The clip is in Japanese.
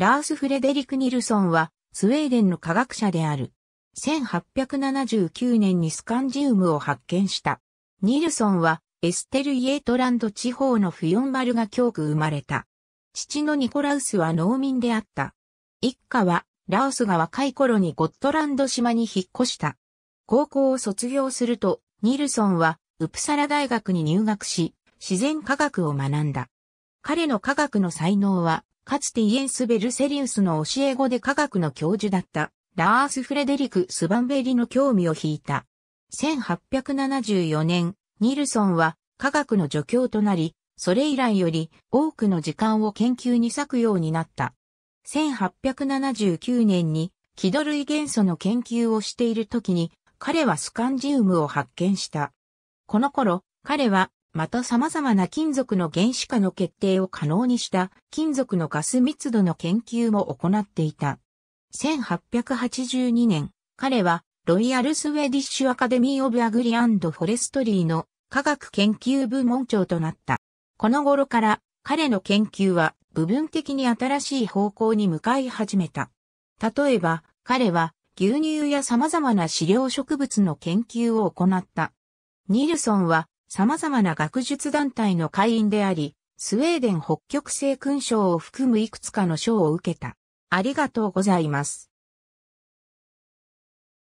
ラース・フレデリク・ニルソンは、スウェーデンの科学者である。1879年にスカンジウムを発見した。ニルソンは、エステル・イエートランド地方のフヨンバルが教区生まれた。父のニコラウスは農民であった。一家は、ラオスが若い頃にゴットランド島に引っ越した。高校を卒業すると、ニルソンは、ウプサラ大学に入学し、自然科学を学んだ。彼の科学の才能は、かつてイエンス・ベルセリウスの教え子で科学の教授だった、ラース・フレデリク・スバンベリの興味を引いた。1874年、ニルソンは科学の助教となり、それ以来より多くの時間を研究に割くようになった。1879年に気土類元素の研究をしている時に彼はスカンジウムを発見した。この頃、彼はまた様々な金属の原子化の決定を可能にした金属のガス密度の研究も行っていた。1882年、彼はロイヤルスウェディッシュアカデミー・オブ・アグリアンド・フォレストリーの科学研究部門長となった。この頃から彼の研究は部分的に新しい方向に向かい始めた。例えば彼は牛乳や様々な飼料植物の研究を行った。ニルソンは様々な学術団体の会員であり、スウェーデン北極星勲章を含むいくつかの賞を受けた。ありがとうございます。